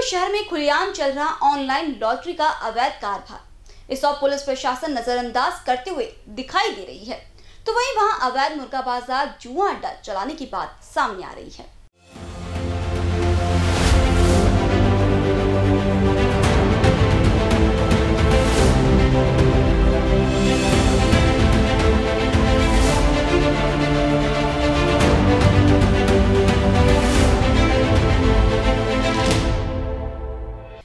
जबलपुर शहर में खुलेआम चल रहा ऑनलाइन लॉटरी का अवैध कारभार इस और पुलिस प्रशासन नजरअंदाज करते हुए दिखाई दे रही है तो वहीं वहां अवैध मुर्गा बाजार जुआ अड्डा चलाने की बात सामने आ रही है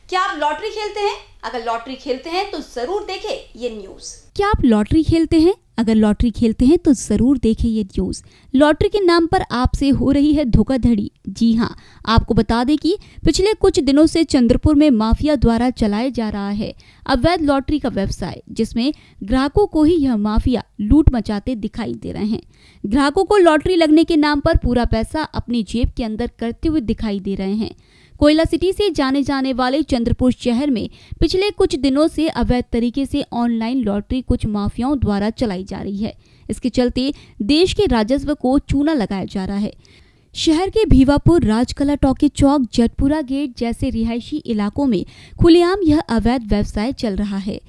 क्या आप लॉटरी खेलते हैं अगर लॉटरी खेलते हैं तो जरूर देखें ये न्यूज क्या आप लॉटरी खेलते हैं अगर लॉटरी खेलते हैं तो ज़रूर देखें ये न्यूज़ लॉटरी के नाम पर आपसे हो रही है धोखाधड़ी जी हाँ आपको बता दें कि पिछले कुछ दिनों से चंद्रपुर में माफिया द्वारा चलाया जा रहा है अवैध लॉटरी का व्यवसाय जिसमें ग्राहकों को ही यह माफिया लूट मचाते दिखाई दे रहे हैं ग्राहकों को लॉटरी लगने के नाम पर पूरा पैसा अपनी जेब के अंदर करते हुए दिखाई दे रहे हैं कोयला सिटी से जाने जाने वाले चंद्रपुर शहर में पिछले कुछ दिनों से अवैध तरीके से ऑनलाइन लॉटरी कुछ माफियाओं द्वारा चलाई जा रही है इसके चलते देश के राजस्व को चूना लगाया जा रहा है शहर के भीवापुर राजकला टॉकी चौक जटपुरा गेट जैसे रिहायशी इलाकों में खुलेआम यह अवैध व्यवसाय चल रहा है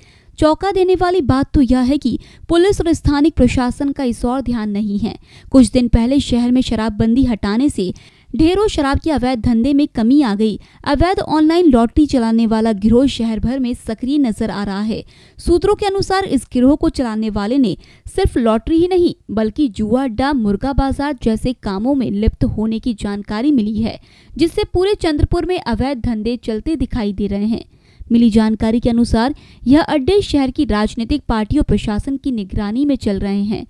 चौंका देने वाली बात तो यह है कि पुलिस और स्थानीय प्रशासन का इस और ध्यान नहीं है कुछ दिन पहले शहर में शराबबंदी हटाने से ढेरों शराब के अवैध धंधे में कमी आ गई अवैध ऑनलाइन लॉटरी चलाने वाला गिरोह शहर भर में सक्रिय नजर आ रहा है सूत्रों के अनुसार इस गिरोह को चलाने वाले ने सिर्फ लॉटरी ही नहीं बल्कि जुआ अड्डा मुर्गा बाजार जैसे कामों में लिप्त होने की जानकारी मिली है जिससे पूरे चंद्रपुर में अवैध धंधे चलते दिखाई दे रहे हैं मिली जानकारी के अनुसार यह अड्डे शहर की राजनीतिक पार्टी और प्रशासन की निगरानी में चल रहे हैं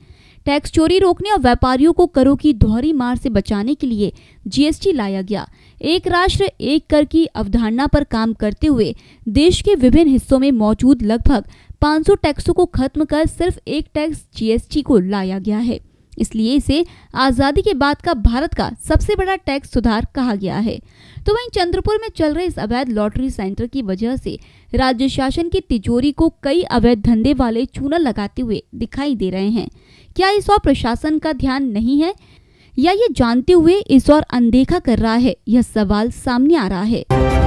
टैक्स चोरी रोकने और व्यापारियों को करों की दोहरी मार से बचाने के लिए जीएसटी लाया गया एक राष्ट्र एक कर की अवधारणा पर काम करते हुए देश के विभिन्न हिस्सों में मौजूद लगभग 500 टैक्सों को खत्म कर सिर्फ एक टैक्स जीएसटी को लाया गया है इसलिए इसे आज़ादी के बाद का भारत का सबसे बड़ा टैक्स सुधार कहा गया है तो वहीं चंद्रपुर में चल रहे इस अवैध लॉटरी सेंटर की वजह से राज्य शासन की तिजोरी को कई अवैध धंधे वाले चूना लगाते हुए दिखाई दे रहे हैं क्या इस और प्रशासन का ध्यान नहीं है या ये जानते हुए इस और अनदेखा कर रहा है यह सवाल सामने आ रहा है